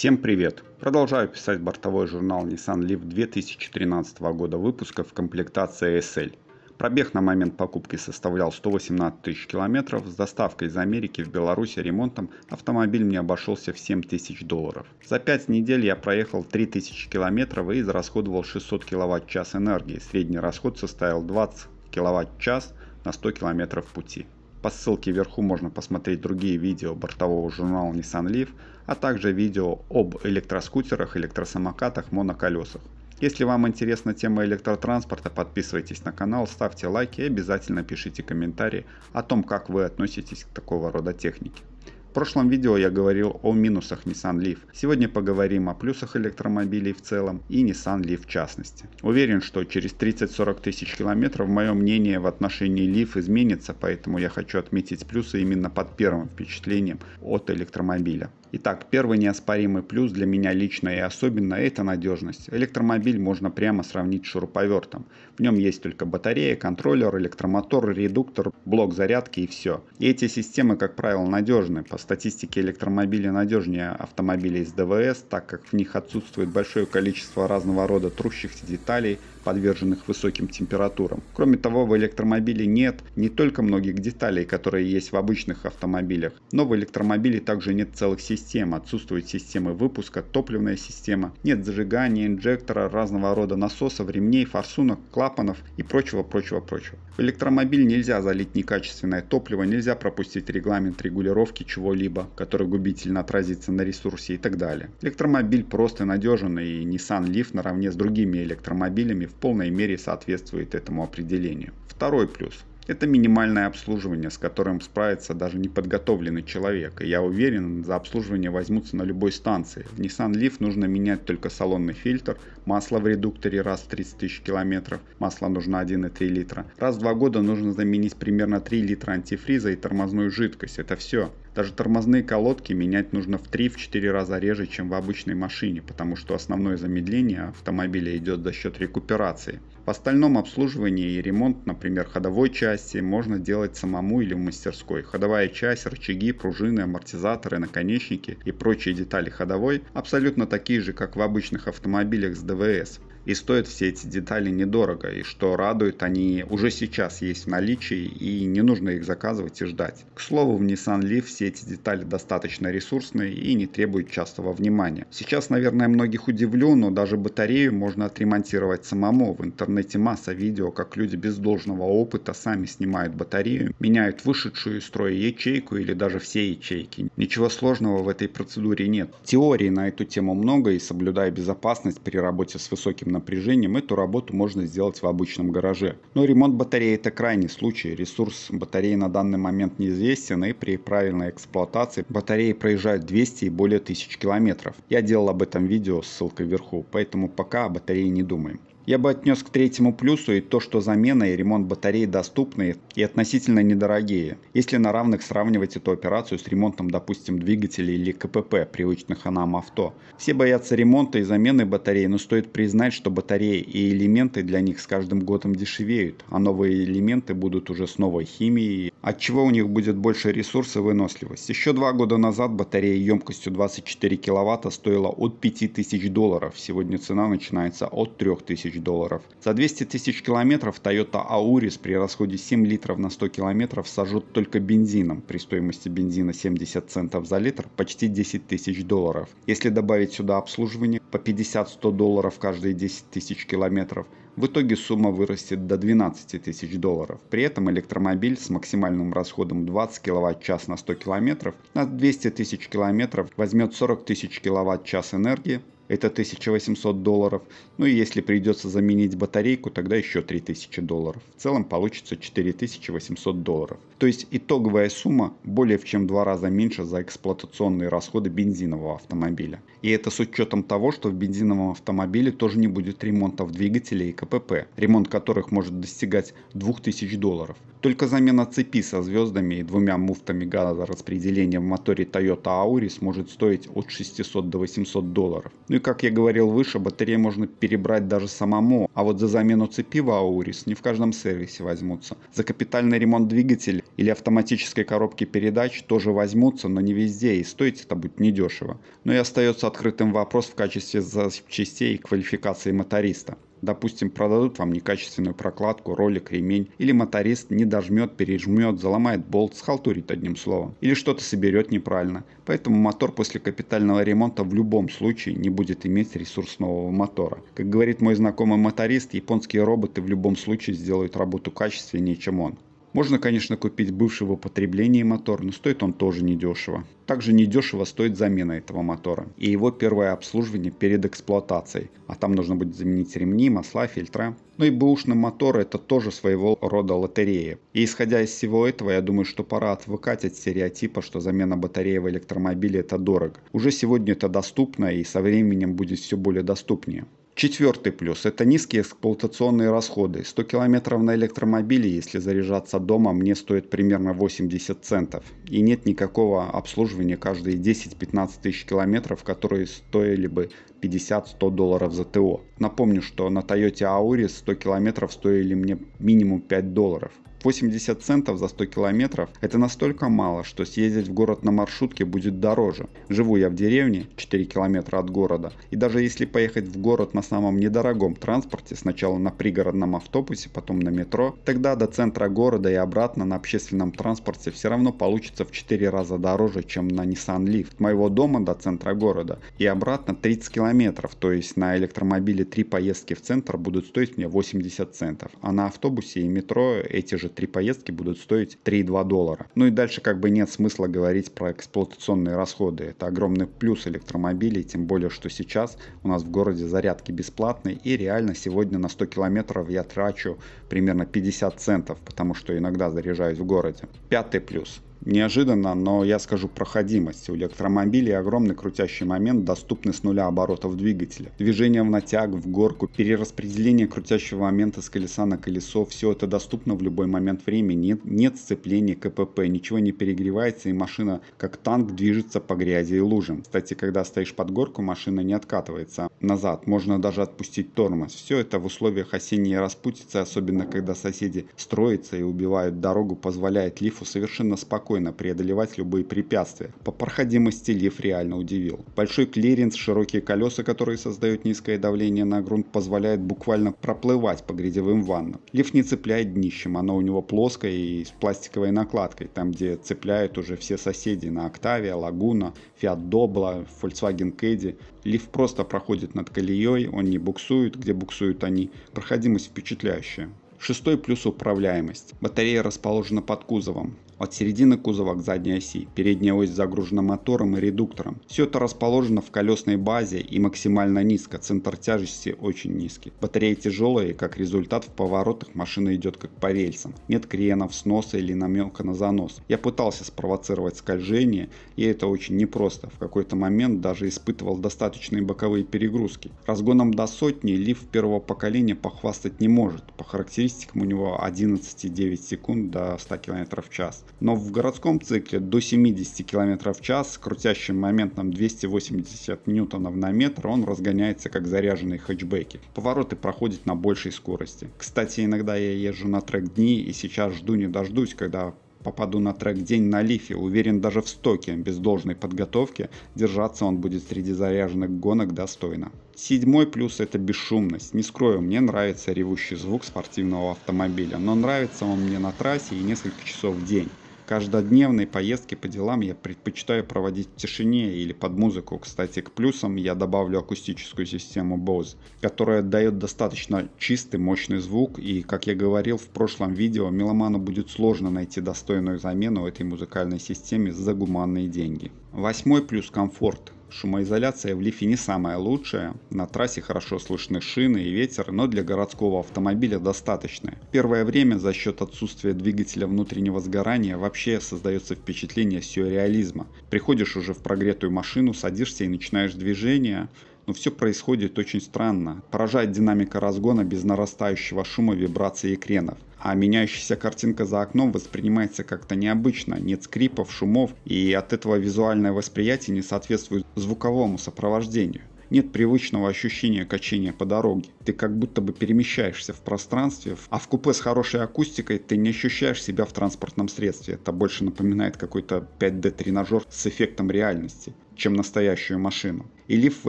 Всем привет! Продолжаю писать бортовой журнал Nissan Leaf 2013 года выпуска в комплектации SL. Пробег на момент покупки составлял 118 тысяч километров. С доставкой из Америки в Беларусь и ремонтом автомобиль мне обошелся в 7 тысяч долларов. За 5 недель я проехал 3 тысячи километров и израсходовал 600 киловатт-час энергии. Средний расход составил 20 киловатт-час на 100 километров пути. По ссылке вверху можно посмотреть другие видео бортового журнала Nissan Leaf, а также видео об электроскутерах, электросамокатах, моноколесах. Если вам интересна тема электротранспорта, подписывайтесь на канал, ставьте лайки и обязательно пишите комментарии о том, как вы относитесь к такого рода технике. В прошлом видео я говорил о минусах Nissan Leaf. Сегодня поговорим о плюсах электромобилей в целом и Nissan Leaf в частности. Уверен, что через 30-40 тысяч километров мое мнение в отношении Leaf изменится, поэтому я хочу отметить плюсы именно под первым впечатлением от электромобиля. Итак, первый неоспоримый плюс для меня лично и особенно – это надежность. Электромобиль можно прямо сравнить с шуруповертом. В нем есть только батарея, контроллер, электромотор, редуктор, блок зарядки и все. И эти системы, как правило, надежны. По статистике электромобили надежнее автомобилей с ДВС, так как в них отсутствует большое количество разного рода трущихся деталей, подверженных высоким температурам. Кроме того, в электромобиле нет не только многих деталей, которые есть в обычных автомобилях, но в электромобиле также нет целых систем, отсутствуют системы выпуска, топливная система, нет зажигания, инжектора, разного рода насосов, ремней, форсунок, клапанов и прочего, прочего, прочего. В электромобиль нельзя залить некачественное топливо, нельзя пропустить регламент регулировки чего-либо, который губительно отразится на ресурсе и так далее. Электромобиль просто надежен и Nissan Leaf наравне с другими электромобилями в полной мере соответствует этому определению. Второй плюс. Это минимальное обслуживание, с которым справится даже неподготовленный человек, и я уверен, за обслуживание возьмутся на любой станции. В Nissan Leaf нужно менять только салонный фильтр, масло в редукторе раз в 30 тысяч километров, масло нужно 1,3 литра. Раз в два года нужно заменить примерно 3 литра антифриза и тормозную жидкость, это все. Даже тормозные колодки менять нужно в 3-4 раза реже, чем в обычной машине, потому что основное замедление автомобиля идет за счет рекуперации. В остальном обслуживание и ремонт, например, ходовой части, можно делать самому или в мастерской. Ходовая часть, рычаги, пружины, амортизаторы, наконечники и прочие детали ходовой абсолютно такие же, как в обычных автомобилях с ДВС и стоят все эти детали недорого. И что радует, они уже сейчас есть в наличии и не нужно их заказывать и ждать. К слову, в Nissan Leaf все эти детали достаточно ресурсные и не требуют частого внимания. Сейчас, наверное, многих удивлю, но даже батарею можно отремонтировать самому. В интернете масса видео, как люди без должного опыта сами снимают батарею, меняют вышедшую из строя ячейку или даже все ячейки. Ничего сложного в этой процедуре нет. Теории на эту тему много и соблюдая безопасность при работе с высоким напряжением, напряжением эту работу можно сделать в обычном гараже. Но ремонт батареи это крайний случай. Ресурс батареи на данный момент неизвестен и при правильной эксплуатации батареи проезжают 200 и более тысяч километров. Я делал об этом видео, ссылка вверху, поэтому пока о батарее не думаем. Я бы отнес к третьему плюсу и то, что замена и ремонт батареи доступны и относительно недорогие, если на равных сравнивать эту операцию с ремонтом, допустим, двигателей или КПП, привычных нам авто. Все боятся ремонта и замены батареи, но стоит признать, что батареи и элементы для них с каждым годом дешевеют, а новые элементы будут уже с новой химией, от чего у них будет больше ресурсов и выносливость. Еще два года назад батарея емкостью 24 кВт стоила от 5000 долларов, сегодня цена начинается от 3000 долларов. За 200 тысяч километров Toyota Auris при расходе 7 литров на 100 километров сожжет только бензином при стоимости бензина 70 центов за литр почти 10 тысяч долларов. Если добавить сюда обслуживание по 50-100 долларов каждые 10 тысяч километров, в итоге сумма вырастет до 12 тысяч долларов. При этом электромобиль с максимальным расходом 20 кВт-час на 100 км на 200 тысяч километров возьмет 40 тысяч киловатт-час энергии, это 1800 долларов. Ну и если придется заменить батарейку, тогда еще 3000 долларов. В целом получится 4800 долларов. То есть итоговая сумма более чем в два раза меньше за эксплуатационные расходы бензинового автомобиля. И это с учетом того, что в бензиновом автомобиле тоже не будет ремонтов двигателя и КПП, ремонт которых может достигать 2000 долларов. Только замена цепи со звездами и двумя муфтами газа распределения в моторе Toyota Auris может стоить от 600 до 800 долларов. Ну и как я говорил выше, батарею можно перебрать даже самому, а вот за замену цепи в Auris не в каждом сервисе возьмутся. За капитальный ремонт двигателя или автоматической коробки передач тоже возьмутся, но не везде и стоить это будет недешево. Но ну и остается открытым вопрос в качестве запчастей и квалификации моториста. Допустим, продадут вам некачественную прокладку, ролик, ремень, или моторист не дожмет, пережмет, заломает болт, схалтурит одним словом, или что-то соберет неправильно. Поэтому мотор после капитального ремонта в любом случае не будет иметь ресурс нового мотора. Как говорит мой знакомый моторист, японские роботы в любом случае сделают работу качественнее, чем он. Можно, конечно, купить бывший в употреблении мотор, но стоит он тоже недешево. Также недешево стоит замена этого мотора и его первое обслуживание перед эксплуатацией, а там нужно будет заменить ремни, масла, фильтра. Ну и бэушный мотор это тоже своего рода лотерея. И исходя из всего этого, я думаю, что пора отвыкать от стереотипа, что замена батареи в электромобиле это дорого. Уже сегодня это доступно и со временем будет все более доступнее. Четвертый плюс – это низкие эксплуатационные расходы. 100 километров на электромобиле, если заряжаться дома, мне стоит примерно 80 центов. И нет никакого обслуживания каждые 10-15 тысяч километров, которые стоили бы 50-100 долларов за ТО. Напомню, что на Toyota Auris 100 километров стоили мне минимум 5 долларов. 80 центов за 100 километров – это настолько мало, что съездить в город на маршрутке будет дороже. Живу я в деревне, 4 километра от города, и даже если поехать в город на самом недорогом транспорте, сначала на пригородном автобусе, потом на метро, тогда до центра города и обратно на общественном транспорте все равно получится в 4 раза дороже, чем на Nissan Leaf. От моего дома до центра города и обратно 30 километров, то есть на электромобиле 3 поездки в центр будут стоить мне 80 центов, а на автобусе и метро эти же три поездки будут стоить 3,2 доллара. Ну и дальше как бы нет смысла говорить про эксплуатационные расходы. Это огромный плюс электромобилей, тем более, что сейчас у нас в городе зарядки бесплатные и реально сегодня на 100 километров я трачу примерно 50 центов, потому что иногда заряжаюсь в городе. Пятый плюс Неожиданно, но я скажу проходимость. У электромобилей огромный крутящий момент, доступный с нуля оборотов двигателя. Движение в натяг, в горку, перераспределение крутящего момента с колеса на колесо, все это доступно в любой момент времени. Нет, нет сцепления, КПП, ничего не перегревается и машина как танк движется по грязи и лужам. Кстати, когда стоишь под горку, машина не откатывается назад, можно даже отпустить тормоз. Все это в условиях осенней распутицы, особенно когда соседи строятся и убивают дорогу, позволяет лифу совершенно спокойно спокойно преодолевать любые препятствия. По проходимости лифт реально удивил. Большой клиренс, широкие колеса, которые создают низкое давление на грунт, позволяет буквально проплывать по грязевым ваннам. Лифт не цепляет днищем, оно у него плоское и с пластиковой накладкой, там где цепляют уже все соседи на Октавия, Лагуна, Фиат Добла, Volkswagen Caddy. Лифт просто проходит над колеей, он не буксует, где буксуют они. Проходимость впечатляющая. Шестой плюс управляемость. Батарея расположена под кузовом от середины кузова к задней оси. Передняя ось загружена мотором и редуктором. Все это расположено в колесной базе и максимально низко, центр тяжести очень низкий. Батарея тяжелая и как результат в поворотах машина идет как по рельсам. Нет кренов, сноса или намека на занос. Я пытался спровоцировать скольжение и это очень непросто. В какой-то момент даже испытывал достаточные боковые перегрузки. Разгоном до сотни лифт первого поколения похвастать не может. По характеристикам у него 11,9 секунд до 100 км в час но в городском цикле до 70 км в час с крутящим моментом 280 ньютонов на метр он разгоняется как заряженные хэтчбеки. Повороты проходят на большей скорости. Кстати, иногда я езжу на трек дни и сейчас жду не дождусь, когда Попаду на трек «День на лифе», уверен даже в стоке, без должной подготовки, держаться он будет среди заряженных гонок достойно. Седьмой плюс – это бесшумность. Не скрою, мне нравится ревущий звук спортивного автомобиля, но нравится он мне на трассе и несколько часов в день. Каждодневные поездки по делам я предпочитаю проводить в тишине или под музыку. Кстати, к плюсам я добавлю акустическую систему Bose, которая дает достаточно чистый, мощный звук и, как я говорил в прошлом видео, меломану будет сложно найти достойную замену этой музыкальной системе за гуманные деньги. Восьмой плюс комфорт. Шумоизоляция в Лифе не самая лучшая. На трассе хорошо слышны шины и ветер, но для городского автомобиля достаточно. первое время за счет отсутствия двигателя внутреннего сгорания вообще создается впечатление сюрреализма. Приходишь уже в прогретую машину, садишься и начинаешь движение, но все происходит очень странно. Поражает динамика разгона без нарастающего шума, вибраций и кренов а меняющаяся картинка за окном воспринимается как-то необычно, нет скрипов, шумов, и от этого визуальное восприятие не соответствует звуковому сопровождению нет привычного ощущения качения по дороге. Ты как будто бы перемещаешься в пространстве, а в купе с хорошей акустикой ты не ощущаешь себя в транспортном средстве. Это больше напоминает какой-то 5D-тренажер с эффектом реальности, чем настоящую машину. И Лиф в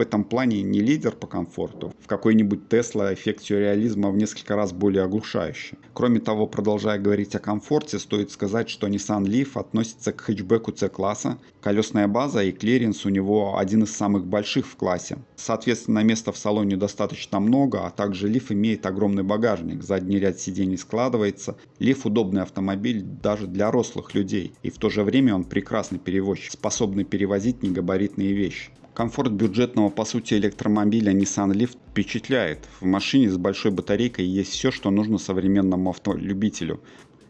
этом плане не лидер по комфорту. В какой-нибудь Тесла эффект сюрреализма в несколько раз более оглушающий. Кроме того, продолжая говорить о комфорте, стоит сказать, что Nissan Leaf относится к хэтчбеку C-класса. Колесная база и клиренс у него один из самых больших в классе. Соответственно, места в салоне достаточно много, а также Leaf имеет огромный багажник. Задний ряд сидений складывается. Leaf удобный автомобиль даже для рослых людей. И в то же время он прекрасный перевозчик, способный перевозить негабаритные вещи. Комфорт бюджетного по сути электромобиля Nissan Leaf впечатляет. В машине с большой батарейкой есть все, что нужно современному автолюбителю.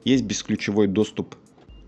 Есть бесключевой доступ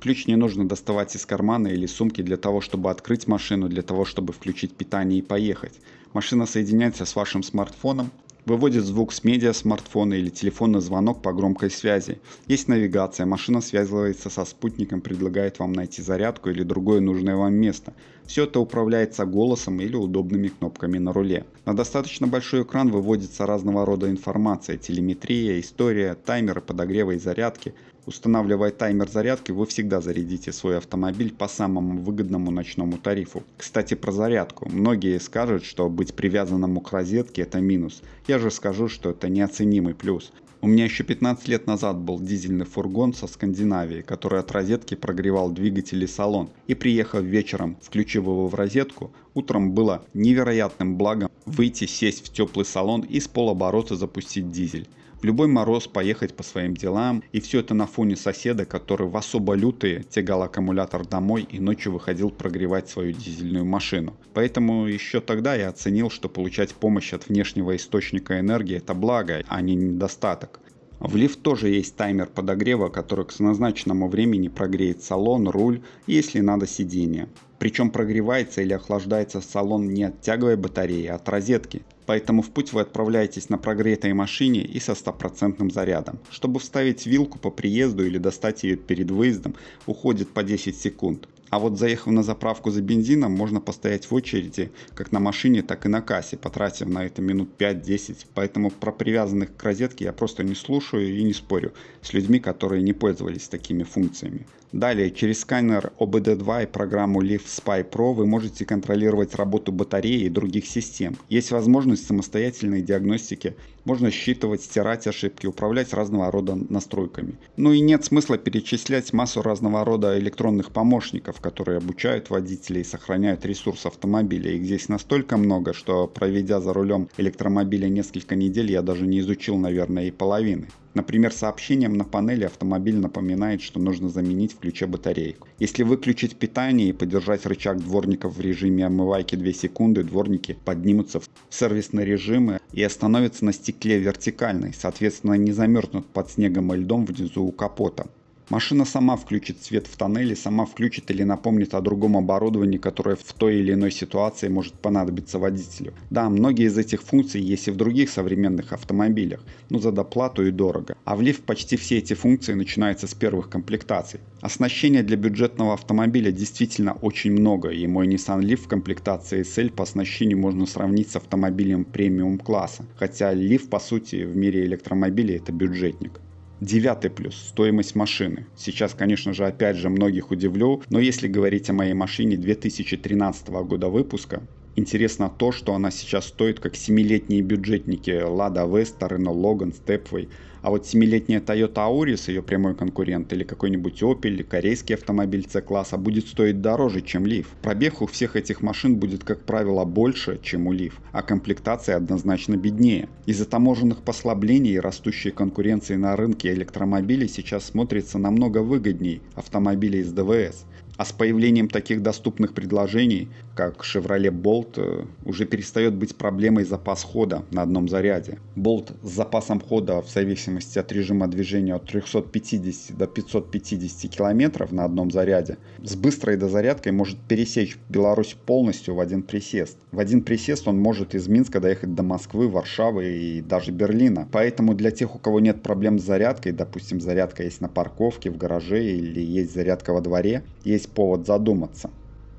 Ключ не нужно доставать из кармана или сумки для того, чтобы открыть машину, для того, чтобы включить питание и поехать. Машина соединяется с вашим смартфоном, Выводит звук с медиа, смартфона или телефона звонок по громкой связи. Есть навигация, машина связывается со спутником, предлагает вам найти зарядку или другое нужное вам место. Все это управляется голосом или удобными кнопками на руле. На достаточно большой экран выводится разного рода информация, телеметрия, история, таймеры подогрева и зарядки, Устанавливая таймер зарядки, вы всегда зарядите свой автомобиль по самому выгодному ночному тарифу. Кстати, про зарядку. Многие скажут, что быть привязанным к розетке это минус. Я же скажу, что это неоценимый плюс. У меня еще 15 лет назад был дизельный фургон со Скандинавии, который от розетки прогревал двигатель и салон. И приехав вечером, включив его в розетку, утром было невероятным благом выйти, сесть в теплый салон и с полоборота запустить дизель. В любой мороз поехать по своим делам, и все это на фоне соседа, который в особо лютые тягал аккумулятор домой и ночью выходил прогревать свою дизельную машину. Поэтому еще тогда я оценил, что получать помощь от внешнего источника энергии это благо, а не недостаток. В лифт тоже есть таймер подогрева, который к назначенному времени прогреет салон, руль, если надо сиденье. Причем прогревается или охлаждается салон не от тяговой батареи, а от розетки. Поэтому в путь вы отправляетесь на прогретой машине и со стопроцентным зарядом. Чтобы вставить вилку по приезду или достать ее перед выездом, уходит по 10 секунд. А вот заехав на заправку за бензином, можно постоять в очереди как на машине, так и на кассе, потратив на это минут 5-10. Поэтому про привязанных к розетке я просто не слушаю и не спорю с людьми, которые не пользовались такими функциями. Далее, через сканер OBD2 и программу Leaf Spy Pro вы можете контролировать работу батареи и других систем. Есть возможность самостоятельной диагностики, можно считывать, стирать ошибки, управлять разного рода настройками. Ну и нет смысла перечислять массу разного рода электронных помощников, которые обучают водителей и сохраняют ресурс автомобиля. Их здесь настолько много, что проведя за рулем электромобиля несколько недель, я даже не изучил, наверное, и половины. Например, сообщением на панели автомобиль напоминает, что нужно заменить в ключе батарейку. Если выключить питание и подержать рычаг дворников в режиме омывайки 2 секунды, дворники поднимутся в сервисный режим и остановятся на стекле вертикальной, соответственно не замерзнут под снегом и льдом внизу у капота. Машина сама включит свет в тоннеле, сама включит или напомнит о другом оборудовании, которое в той или иной ситуации может понадобиться водителю. Да, многие из этих функций есть и в других современных автомобилях, но за доплату и дорого. А в влив почти все эти функции начинаются с первых комплектаций. Оснащения для бюджетного автомобиля действительно очень много, и мой Nissan Leaf в комплектации SL по оснащению можно сравнить с автомобилем премиум класса, хотя Leaf по сути в мире электромобилей это бюджетник. Девятый плюс – стоимость машины. Сейчас, конечно же, опять же многих удивлю, но если говорить о моей машине 2013 года выпуска, Интересно то, что она сейчас стоит как семилетние бюджетники Lada Vesta, Renault Logan, Stepway. А вот 7-летняя Toyota Auris, ее прямой конкурент, или какой-нибудь Opel, или корейский автомобиль C-класса будет стоить дороже, чем Leaf. Пробег у всех этих машин будет, как правило, больше, чем у Leaf, а комплектация однозначно беднее. Из-за таможенных послаблений и растущей конкуренции на рынке электромобилей сейчас смотрится намного выгоднее автомобили из ДВС. А с появлением таких доступных предложений как Chevrolet Bolt э, уже перестает быть проблемой запас хода на одном заряде. Bolt с запасом хода в зависимости от режима движения от 350 до 550 километров на одном заряде с быстрой дозарядкой может пересечь Беларусь полностью в один присест. В один присест он может из Минска доехать до Москвы, Варшавы и даже Берлина. Поэтому для тех, у кого нет проблем с зарядкой, допустим, зарядка есть на парковке, в гараже или есть зарядка во дворе, есть повод задуматься.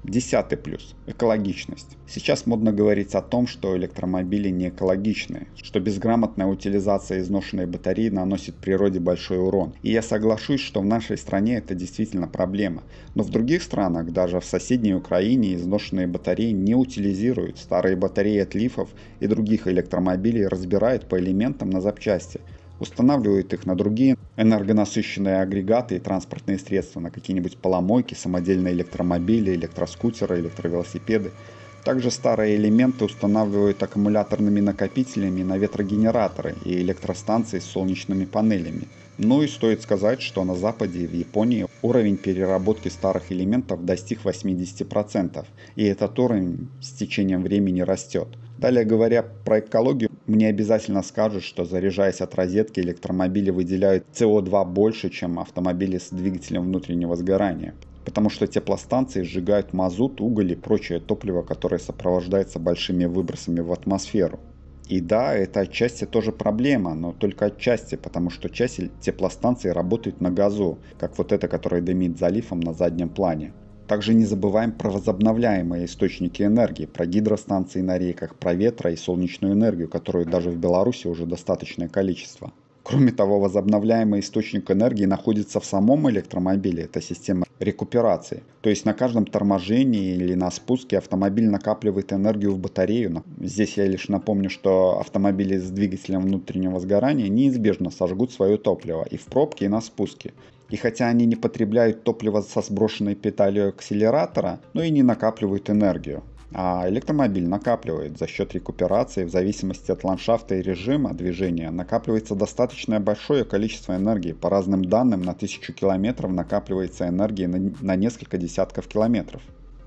Десятый плюс – экологичность. Сейчас модно говорить о том, что электромобили не экологичны, что безграмотная утилизация изношенной батареи наносит природе большой урон. И я соглашусь, что в нашей стране это действительно проблема. Но в других странах, даже в соседней Украине, изношенные батареи не утилизируют. Старые батареи от лифов и других электромобилей разбирают по элементам на запчасти – устанавливает их на другие энергонасыщенные агрегаты и транспортные средства, на какие-нибудь поломойки, самодельные электромобили, электроскутеры, электровелосипеды. Также старые элементы устанавливают аккумуляторными накопителями на ветрогенераторы и электростанции с солнечными панелями. Ну и стоит сказать, что на Западе и в Японии уровень переработки старых элементов достиг 80%, и этот уровень с течением времени растет. Далее говоря про экологию, мне обязательно скажут, что заряжаясь от розетки, электромобили выделяют СО2 больше, чем автомобили с двигателем внутреннего сгорания. Потому что теплостанции сжигают мазут, уголь и прочее топливо, которое сопровождается большими выбросами в атмосферу. И да, это отчасти тоже проблема, но только отчасти, потому что часть теплостанций работает на газу, как вот эта, которая дымит залифом на заднем плане. Также не забываем про возобновляемые источники энергии, про гидростанции на реках, про ветра и солнечную энергию, которую даже в Беларуси уже достаточное количество. Кроме того, возобновляемый источник энергии находится в самом электромобиле, это система рекуперации. То есть на каждом торможении или на спуске автомобиль накапливает энергию в батарею. Здесь я лишь напомню, что автомобили с двигателем внутреннего сгорания неизбежно сожгут свое топливо и в пробке, и на спуске. И хотя они не потребляют топливо со сброшенной педалью акселератора, но и не накапливают энергию. А электромобиль накапливает за счет рекуперации в зависимости от ландшафта и режима движения накапливается достаточное большое количество энергии. По разным данным на тысячу километров накапливается энергии на, на несколько десятков километров.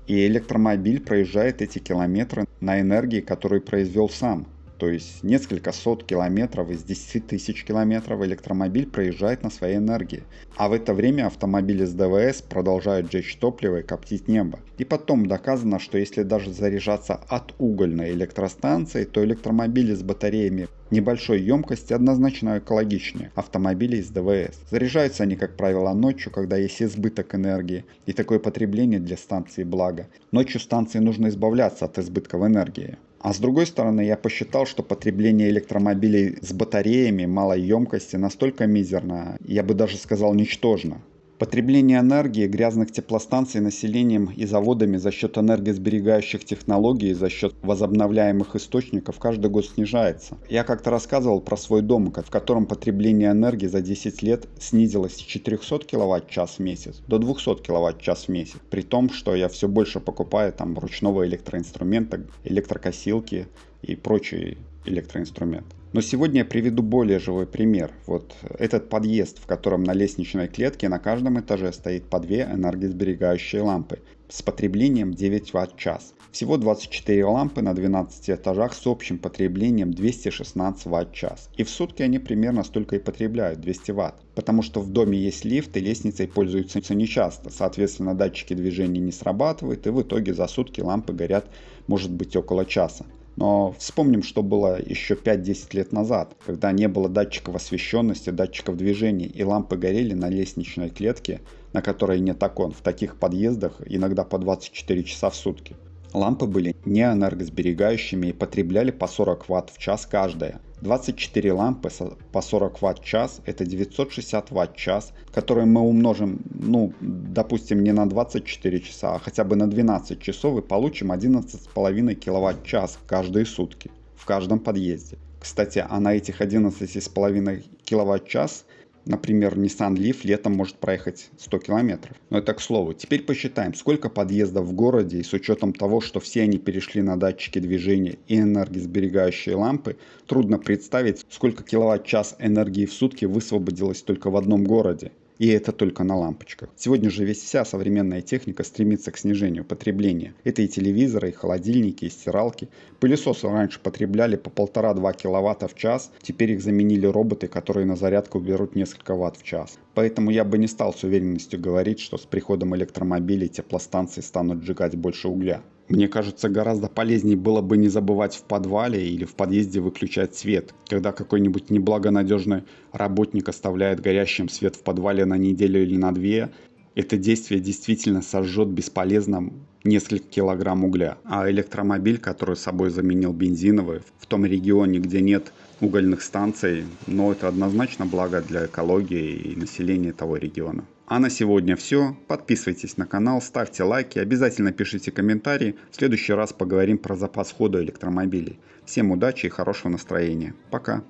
И электромобиль проезжает эти километры на энергии, которую произвел сам, то есть несколько сот километров из 10 тысяч километров электромобиль проезжает на своей энергии. А в это время автомобили с ДВС продолжают жечь топливо и коптить небо. И потом доказано, что если даже заряжаться от угольной электростанции, то электромобили с батареями небольшой емкости однозначно экологичнее автомобилей с ДВС. Заряжаются они, как правило, ночью, когда есть избыток энергии, и такое потребление для станции благо. Ночью станции нужно избавляться от избытков энергии. А с другой стороны, я посчитал, что потребление электромобилей с батареями малой емкости настолько мизерно, я бы даже сказал ничтожно, Потребление энергии грязных теплостанций населением и заводами за счет энергосберегающих технологий и за счет возобновляемых источников каждый год снижается. Я как-то рассказывал про свой дом, в котором потребление энергии за 10 лет снизилось с 400 кВт-час в месяц до 200 кВт-час в месяц, при том, что я все больше покупаю там ручного электроинструмента, электрокосилки и прочие электроинструмент. Но сегодня я приведу более живой пример. Вот этот подъезд, в котором на лестничной клетке на каждом этаже стоит по две энергосберегающие лампы с потреблением 9 Вт-час. Всего 24 лампы на 12 этажах с общим потреблением 216 Вт-час. И в сутки они примерно столько и потребляют, 200 Вт. Потому что в доме есть лифт и лестницей пользуются нечасто. Соответственно, датчики движения не срабатывают и в итоге за сутки лампы горят может быть около часа. Но вспомним, что было еще 5-10 лет назад, когда не было датчиков освещенности, датчиков движения, и лампы горели на лестничной клетке, на которой нет окон, в таких подъездах иногда по 24 часа в сутки. Лампы были не энергосберегающими и потребляли по 40 Вт в час каждая. 24 лампы по 40 ватт-час, это 960 ватт-час, которые мы умножим, ну, допустим, не на 24 часа, а хотя бы на 12 часов и получим 11,5 киловатт-час каждые сутки в каждом подъезде. Кстати, а на этих 11,5 киловатт-час Например, Nissan Leaf летом может проехать 100 километров. Но это к слову. Теперь посчитаем, сколько подъездов в городе, и с учетом того, что все они перешли на датчики движения и энергосберегающие лампы, трудно представить, сколько киловатт-час энергии в сутки высвободилось только в одном городе. И это только на лампочках. Сегодня же весь вся современная техника стремится к снижению потребления. Это и телевизоры, и холодильники, и стиралки. Пылесосы раньше потребляли по 1,5-2 кВт в час, теперь их заменили роботы, которые на зарядку берут несколько ватт в час. Поэтому я бы не стал с уверенностью говорить, что с приходом электромобилей теплостанции станут сжигать больше угля. Мне кажется, гораздо полезнее было бы не забывать в подвале или в подъезде выключать свет, когда какой-нибудь неблагонадежный работник оставляет горящим свет в подвале на неделю или на две, это действие действительно сожжет бесполезным несколько килограмм угля. А электромобиль, который собой заменил бензиновый, в том регионе, где нет угольных станций, но это однозначно благо для экологии и населения того региона. А на сегодня все. Подписывайтесь на канал, ставьте лайки, обязательно пишите комментарии. В следующий раз поговорим про запас хода электромобилей. Всем удачи и хорошего настроения. Пока.